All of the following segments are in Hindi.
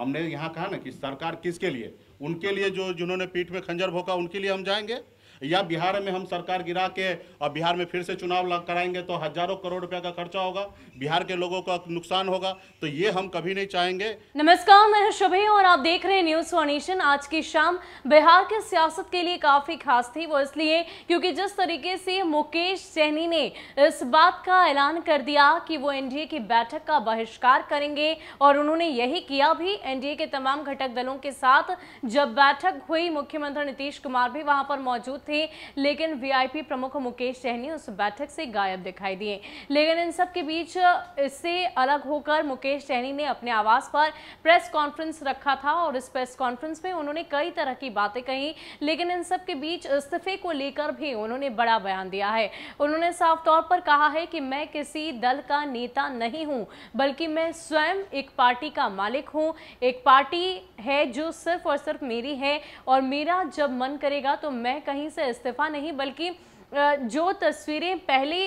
हमने यहाँ कहा ना कि सरकार किसके लिए उनके लिए जो जिन्होंने पीठ में खंजर भोंका उनके लिए हम जाएंगे या बिहार में हम सरकार गिरा के और बिहार में फिर से चुनाव कराएंगे तो हजारों करोड़ रुपया का खर्चा होगा बिहार के लोगों का नुकसान होगा तो ये हम कभी नहीं चाहेंगे नमस्कार मैं शुभे और आप देख रहे हैं न्यूज फॉर्नेशन आज की शाम बिहार के सियासत के लिए काफी खास थी वो इसलिए क्योंकि जिस तरीके से मुकेश सहनी ने इस बात का ऐलान कर दिया कि वो एनडीए की बैठक का बहिष्कार करेंगे और उन्होंने यही किया भी एनडीए के तमाम घटक दलों के साथ जब बैठक हुई मुख्यमंत्री नीतीश कुमार भी वहां पर मौजूद थे थे लेकिन वीआईपी प्रमुख मुकेश सहनी उस बैठक से गायब दिखाई दिए लेकिन इन सब के बीच इससे अलग होकर मुकेश सहनी ने अपने आवास पर प्रेस कॉन्फ्रेंस रखा था और इस प्रेस कॉन्फ्रेंस में उन्होंने कई तरह की बातें कही लेकिन इन सब के बीच इस्तीफे को लेकर भी उन्होंने बड़ा बयान दिया है उन्होंने साफ तौर पर कहा है कि मैं किसी दल का नेता नहीं हूं बल्कि मैं स्वयं एक पार्टी का मालिक हूं एक पार्टी है जो सिर्फ और सिर्फ मेरी है और मेरा जब मन करेगा तो मैं कहीं से से इस्तीफा नहीं बल्कि जो तस्वीरें पहले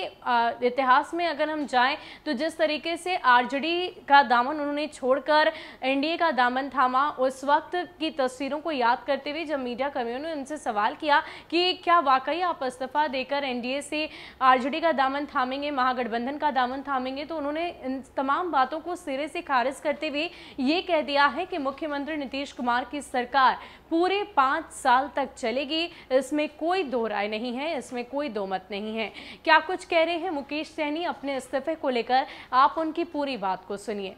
इतिहास में अगर हम जाएं तो जिस तरीके से आरजेडी का दामन उन्होंने छोड़कर एनडीए का दामन थामा उस वक्त की तस्वीरों को याद करते हुए जब मीडिया कर्मियों ने उनसे सवाल किया कि क्या वाकई आप इस्तीफा देकर एनडीए से आरजेडी का दामन थामेंगे महागठबंधन का दामन थामेंगे तो उन्होंने इन तमाम बातों को सिरे से खारिज करते हुए ये कह दिया है कि मुख्यमंत्री नीतीश कुमार की सरकार पूरे पाँच साल तक चलेगी इसमें कोई दो राय नहीं है इसमें कोई दो मत नहीं है क्या कुछ कह रहे हैं मुकेश सैनी अपने इस्तीफे को लेकर आप उनकी पूरी बात को सुनिए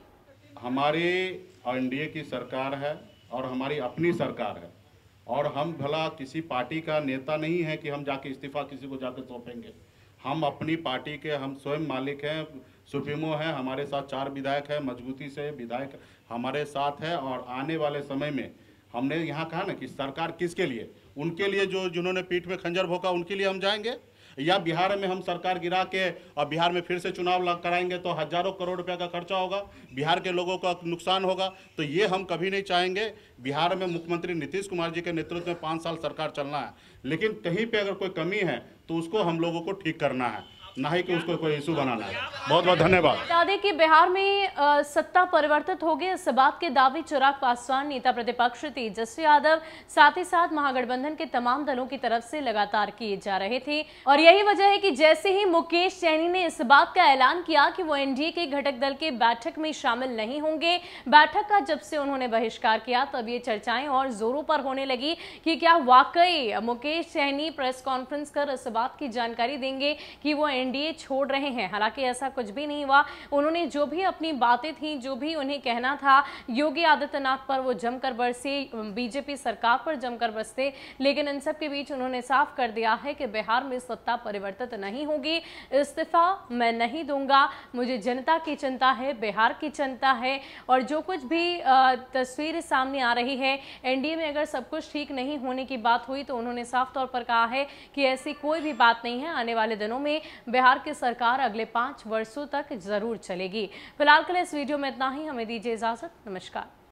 हमारी एनडीए की सरकार है और हमारी अपनी सरकार है और हम भला किसी पार्टी का नेता नहीं है कि हम जाके इस्तीफा किसी को जाके सौंपेंगे हम अपनी पार्टी के हम स्वयं मालिक हैं सुप्रीमो हैं हमारे साथ चार विधायक हैं मजबूती से विधायक हमारे साथ है और आने वाले समय में हमने यहाँ कहा ना कि सरकार किसके लिए उनके लिए जो जिन्होंने पीठ में खंजर भोंका उनके लिए हम जाएंगे या बिहार में हम सरकार गिरा के और बिहार में फिर से चुनाव कराएंगे तो हजारों करोड़ रुपया का खर्चा होगा बिहार के लोगों का नुकसान होगा तो ये हम कभी नहीं चाहेंगे बिहार में मुख्यमंत्री नीतीश कुमार जी के नेतृत्व में पाँच साल सरकार चलना है लेकिन कहीं पर अगर कोई कमी है तो उसको हम लोगों को ठीक करना है ना ही कि उसको कोई इशू बनाना है बहुत बहुत धन्यवाद बता दें कि बिहार में सत्ता परिवर्तित हो गई इस बात के दावे चिराग पासवान नेता प्रतिपक्ष तेजस्वी यादव साथ ही साथ महागठबंधन के तमाम दलों की तरफ से लगातार किए जा रहे थे और यही वजह है कि जैसे ही मुकेश सैनी ने इस बात का ऐलान किया कि वो एनडीए के घटक दल के बैठक में शामिल नहीं होंगे बैठक का जब से उन्होंने बहिष्कार किया तब ये चर्चाएं और जोरों पर होने लगी कि क्या वाकई मुकेश सैनी प्रेस कॉन्फ्रेंस कर इस बात की जानकारी देंगे कि वो एन एनडीए छोड़ रहे हैं हालांकि ऐसा कुछ भी नहीं हुआ उन्होंने जो भी अपनी बातें थी जो भी उन्हें कहना था योगी आदित्यनाथ पर वो जमकर बरसे बीजेपी सरकार पर जमकर बरसते लेकिन इन सब बीच उन्होंने साफ कर दिया है कि बिहार में सत्ता परिवर्तित नहीं होगी इस्तीफा मैं नहीं दूंगा मुझे जनता की चिंता है बिहार की चिंता है और जो कुछ भी तस्वीर सामने आ रही है एनडीए में अगर सब कुछ ठीक नहीं होने की बात हुई तो उन्होंने साफ तौर पर कहा है कि ऐसी कोई भी बात नहीं है आने वाले दिनों में बिहार की सरकार अगले पांच वर्षों तक जरूर चलेगी फिलहाल के लिए इस वीडियो में इतना ही हमें दीजिए इजाज़त नमस्कार